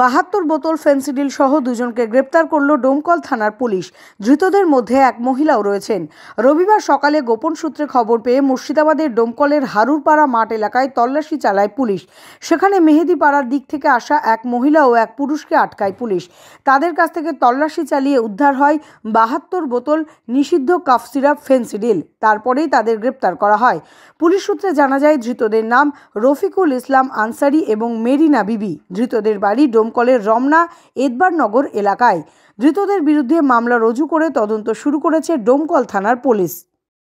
বাহাত্তর বোতল ফেন্সিডিল সহ দুজনকে গ্রেপ্তার করল ডোমকল থানার পুলিশ ধৃতদের মধ্যে এক মহিলাও রয়েছেন রবিবার সকালে গোপন সূত্রে খবর পেয়ে মুর্শিদাবাদের ডোমকলের হারুরপাড়া মাঠ এলাকায় তল্লাশি চালায় পুলিশ সেখানে মেহেদিপাড়ার দিক থেকে আসা এক মহিলা ও এক পুরুষকে আটকায় পুলিশ তাদের কাছ থেকে তল্লাশি চালিয়ে উদ্ধার হয় বাহাত্তর বোতল নিষিদ্ধ কাফ সিরাপ ফেন্সিডিল তারপরেই তাদের গ্রেপ্তার করা হয় পুলিশ সূত্রে জানা যায় ধৃতদের নাম রফিকুল ইসলাম আনসারি এবং মেরিনা বিবি ধৃতদের বাড়ি ডোমকলের রমনা এদবারনগর এলাকায় ধৃতদের বিরুদ্ধে মামলা রুজু করে তদন্ত শুরু করেছে ডোমকল থানার পুলিশ